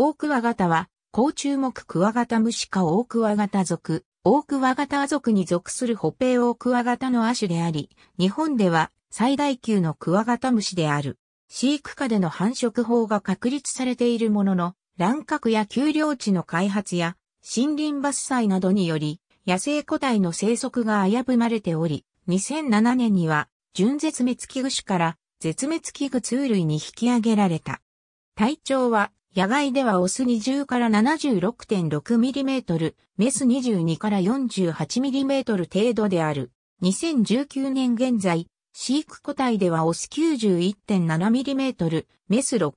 オオクワガタは、甲虫目クワガタムシ科オオクワガタ属、オオクワガタ属に属するホペイオオクワガタの亜種であり、日本では最大級のクワガタムシである。飼育下での繁殖法が確立されているものの、乱獲や丘陵地の開発や森林伐採などにより、野生個体の生息が危ぶまれており、2007年には、準絶滅危惧種から絶滅危惧通類に引き上げられた。体長は野外ではオス20から7 6 6トル、メス22から4 8トル程度である。2019年現在、飼育個体ではオス9 1 7トル、メス6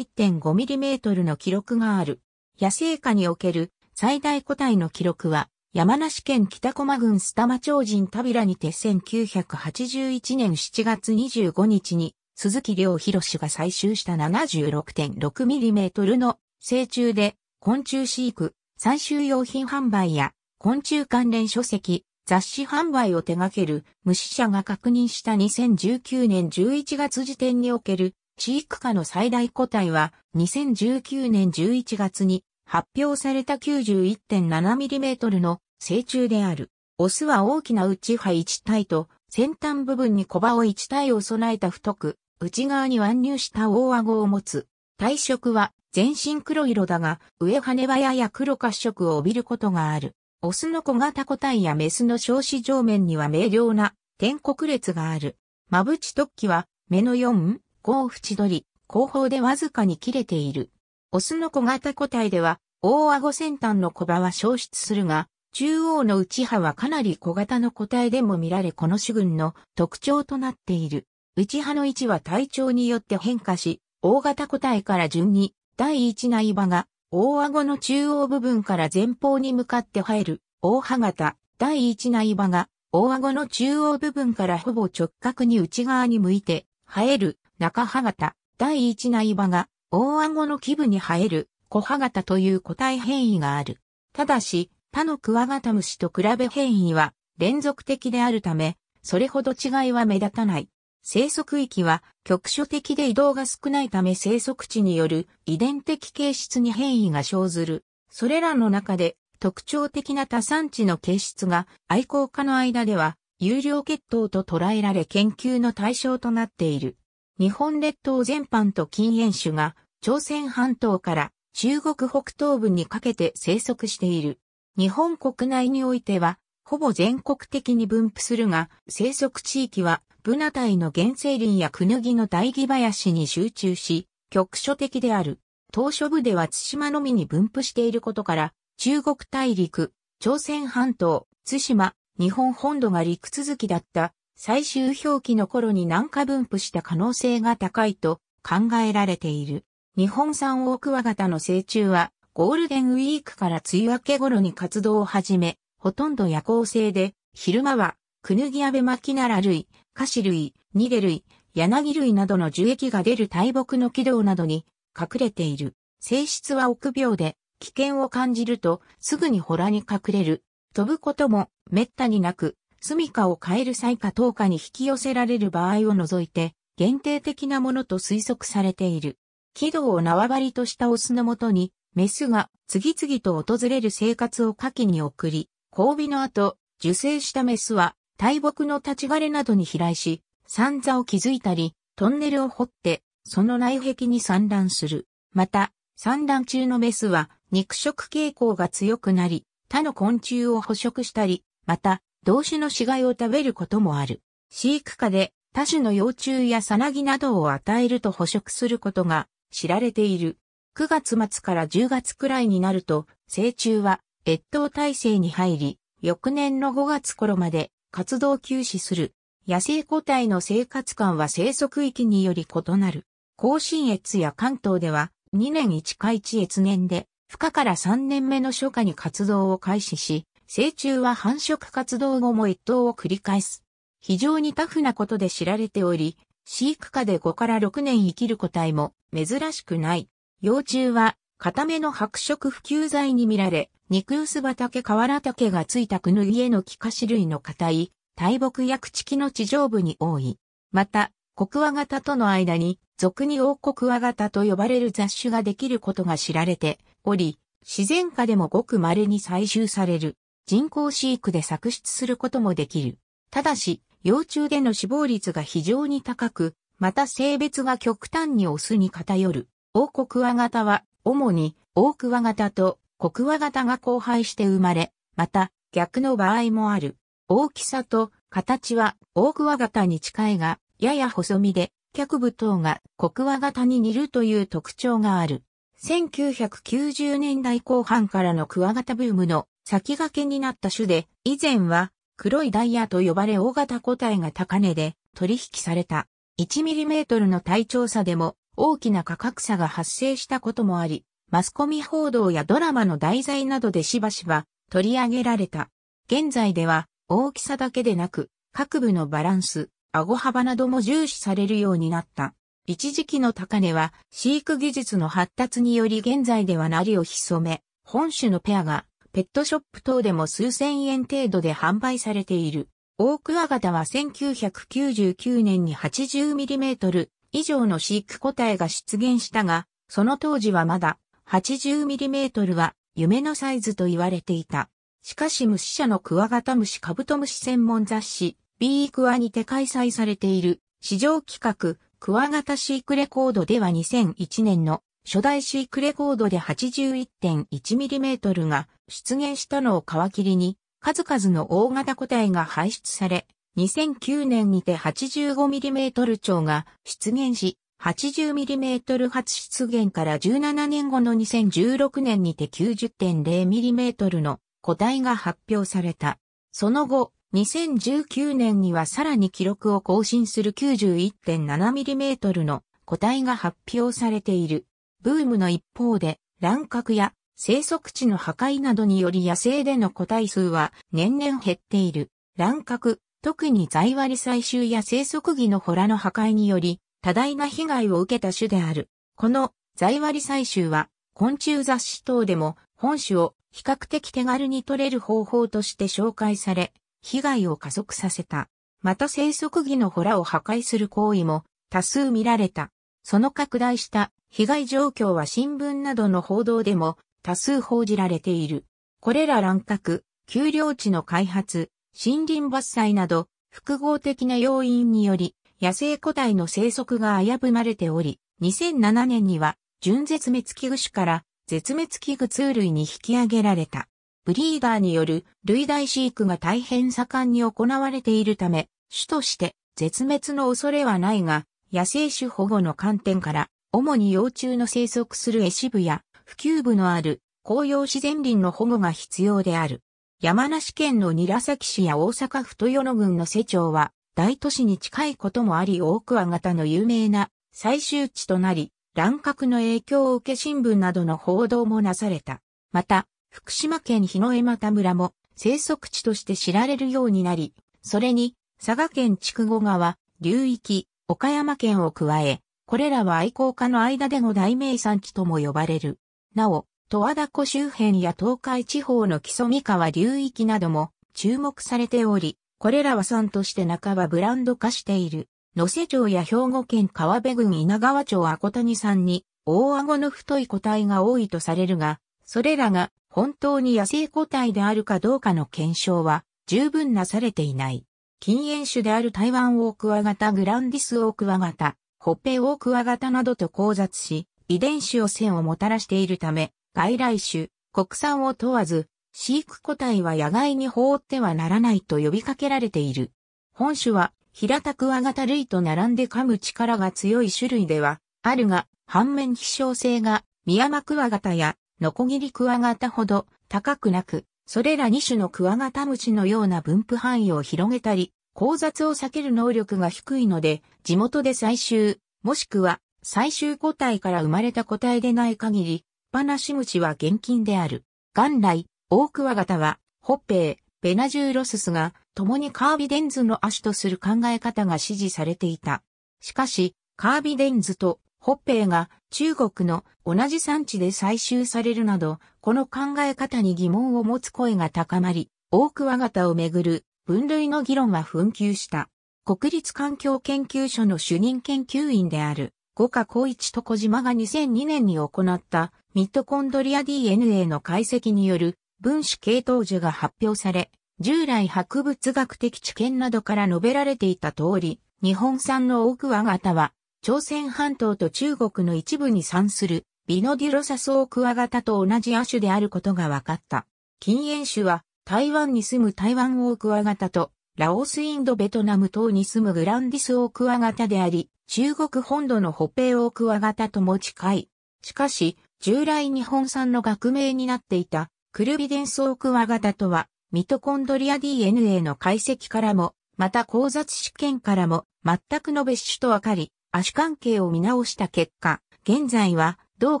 1 5トルの記録がある。野生下における最大個体の記録は、山梨県北駒郡スタマ超人タビラにて1981年7月25日に鈴木亮博氏が採集した 76.6mm の成虫で昆虫飼育、採集用品販売や昆虫関連書籍、雑誌販売を手掛ける虫社が確認した2019年11月時点における飼育下の最大個体は2019年11月に発表された 91.7mm の成虫である。オスは大きな内葉1体と先端部分に小葉を1体を備えた太く内側に腕入した大顎を持つ。体色は全身黒色だが、上羽はやや黒褐色を帯びることがある。オスの小型個体やメスの小子上面には明瞭な天国列がある。まぶち突起は目の4、5縁取り、後方でわずかに切れている。オスの小型個体では、大顎先端の小葉は消失するが、中央の内葉はかなり小型の個体でも見られこの主群の特徴となっている。内葉の位置は体調によって変化し、大型個体から順に、第一内場が、大顎の中央部分から前方に向かって生える、大歯型、第一内場が、大顎の中央部分からほぼ直角に内側に向いて、生える、中歯型、第一内場が、大顎の基部に生える、小歯型という個体変異がある。ただし、他のクワガタムシと比べ変異は連続的であるため、それほど違いは目立たない。生息域は局所的で移動が少ないため生息地による遺伝的形質に変異が生ずる。それらの中で特徴的な多産地の形質が愛好家の間では有料血統と捉えられ研究の対象となっている。日本列島全般と禁煙種が朝鮮半島から中国北東部にかけて生息している。日本国内においてはほぼ全国的に分布するが生息地域はブナ隊の原生林やクヌギの大木林に集中し、局所的である。島初部では津島のみに分布していることから、中国大陸、朝鮮半島、津島、日本本土が陸続きだった最終表記の頃に南下分布した可能性が高いと考えられている。日本産オオクワガタの成虫はゴールデンウィークから梅雨明け頃に活動を始め、ほとんど夜行性で、昼間はクヌギアベマキナラ類、菓子類、ニデ類、柳類などの樹液が出る大木の軌道などに隠れている。性質は臆病で、危険を感じるとすぐに洞に隠れる。飛ぶことも滅多になく、住処を変える際か等かに引き寄せられる場合を除いて、限定的なものと推測されている。軌道を縄張りとしたオスのもとに、メスが次々と訪れる生活を下記に送り、交尾の後、受精したメスは大木の立ち枯れなどに飛来し、山座を築いたり、トンネルを掘って、その内壁に産卵する。また、産卵中のメスは肉食傾向が強くなり、他の昆虫を捕食したり、また、同種の死骸を食べることもある。飼育下で他種の幼虫やサナギなどを与えると捕食することが知られている。9月末から10月くらいになると、成虫は越冬体制に入り、翌年の5月頃まで活動休止する。野生個体の生活感は生息域により異なる。甲信越や関東では2年1回1越年で、孵化から3年目の初夏に活動を開始し、成虫は繁殖活動後も一等を繰り返す。非常にタフなことで知られており、飼育下で5から6年生きる個体も珍しくない。幼虫は固めの白色普及剤に見られ、肉薄畑瓦竹がついたくぬぎへの木下種類の硬い、大木や朽木の地上部に多い。また、コクワとの間に、俗に王国クワと呼ばれる雑種ができることが知られており、自然下でもごく稀に採集される。人工飼育で作出することもできる。ただし、幼虫での死亡率が非常に高く、また性別が極端にオスに偏る。王国クワは主に大ワ型と小ワ型が交配して生まれ、また逆の場合もある。大きさと形は大ワ型に近いが、やや細身で、脚部等が小ワ型に似るという特徴がある。1990年代後半からのクワガタブームの先駆けになった種で、以前は黒いダイヤと呼ばれ大型個体が高値で取引された。1mm の体調差でも大きな価格差が発生したこともあり、マスコミ報道やドラマの題材などでしばしば取り上げられた。現在では大きさだけでなく、各部のバランス、顎幅なども重視されるようになった。一時期の高値は飼育技術の発達により現在ではなりを潜め、本種のペアがペットショップ等でも数千円程度で販売されている。オークアガタは1999年に 80mm 以上の飼育個体が出現したが、その当時はまだ 80mm は夢のサイズと言われていた。しかし虫社のクワガタムシカブトムシ専門雑誌ビークワにて開催されている市場企画クワガタ飼育レコードでは2001年の初代飼育レコードで 81.1mm が出現したのを皮切りに数々の大型個体が排出され2009年にて 85mm 超が出現し、80mm 初出現から17年後の2016年にて 90.0mm の個体が発表された。その後、2019年にはさらに記録を更新する 91.7mm の個体が発表されている。ブームの一方で、乱獲や生息地の破壊などにより野生での個体数は年々減っている。乱獲、特に在割採集や生息儀の洞の破壊により、多大な被害を受けた種である。この在割採集は、昆虫雑誌等でも本種を比較的手軽に取れる方法として紹介され、被害を加速させた。また生息儀の洞を破壊する行為も多数見られた。その拡大した被害状況は新聞などの報道でも多数報じられている。これら乱獲、丘陵地の開発、森林伐採など複合的な要因により野生個体の生息が危ぶまれており、2007年には純絶滅危惧種から絶滅危惧通類に引き上げられた。ブリーダーによる類大飼育が大変盛んに行われているため、種として絶滅の恐れはないが、野生種保護の観点から、主に幼虫の生息するエシ部や、普及部のある紅葉自然林の保護が必要である。山梨県の韮崎市や大阪府豊野郡の瀬町は、大都市に近いこともあり大桑型の有名な最終地となり、乱獲の影響を受け新聞などの報道もなされた。また、福島県日野江又村も生息地として知られるようになり、それに佐賀県筑後川、流域、岡山県を加え、これらは愛好家の間での大名産地とも呼ばれる。なお、十和田湖周辺や東海地方の木曽三河流域なども注目されており、これらは産として中はブランド化している。野瀬町や兵庫県川辺郡稲川町阿小谷産に大顎の太い個体が多いとされるが、それらが本当に野生個体であるかどうかの検証は十分なされていない。禁煙種である台湾オオクワガタ、グランディスオオクワガタ、ホッペオオクワガタなどと交雑し、遺伝子汚染をもたらしているため、外来種、国産を問わず、飼育個体は野外に放ってはならないと呼びかけられている。本種は、平たくガタ類と並んで噛む力が強い種類では、あるが、反面希少性が、ミヤマクワガタや、ノコギリクワガタほど高くなく、それら2種のクワガタムシのような分布範囲を広げたり、交雑を避ける能力が低いので、地元で採集、もしくは最終個体から生まれた個体でない限り、派な端口は厳禁である。元来、大桑型は、ホッペー、ベナジューロススが、共にカービデンズの足とする考え方が支持されていた。しかし、カービデンズとホッペーが中国の同じ産地で採集されるなど、この考え方に疑問を持つ声が高まり、大桑型をめぐる分類の議論は紛糾した。国立環境研究所の主任研究員である、五家光一と小島が2002年に行ったミトコンドリア DNA の解析による分子系統樹が発表され、従来博物学的知見などから述べられていた通り、日本産のオークワガタは、朝鮮半島と中国の一部に産するビノデュロサソオクワガタと同じ亜種であることが分かった。禁煙種は台湾に住む台湾オークワガタとラオスインドベトナム等に住むグランディスオークワガタであり、中国本土のホペイオークワガタとも近い。しかし、従来日本産の学名になっていた、クルビデンソークワガタとは、ミトコンドリア DNA の解析からも、また交雑試験からも、全くの別種と分かり、足関係を見直した結果、現在は、ドー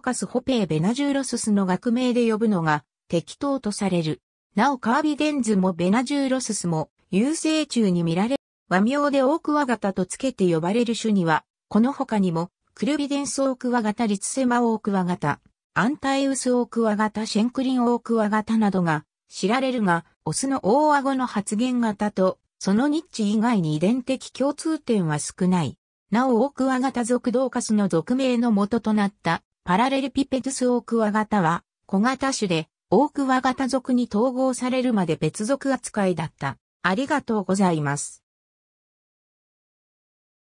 カス・ホペー・ベナジューロススの学名で呼ぶのが適当とされる。なおカービデンズもベナジューロススも有生虫に見られ、和名でオークワガタとつけて呼ばれる種には、この他にも、クルビデンソークワガタ・リツセマオークワガタ、アンタイウスオオクワガタ、シェンクリンオオクワガタなどが知られるが、オスの大顎の発言型と、そのニッチ以外に遺伝的共通点は少ない。なお、オオクワガタ属同化種の属名の元となったパラレルピペゥスオオクワガタは小型種でオオクワガタ属に統合されるまで別属扱いだった。ありがとうございます。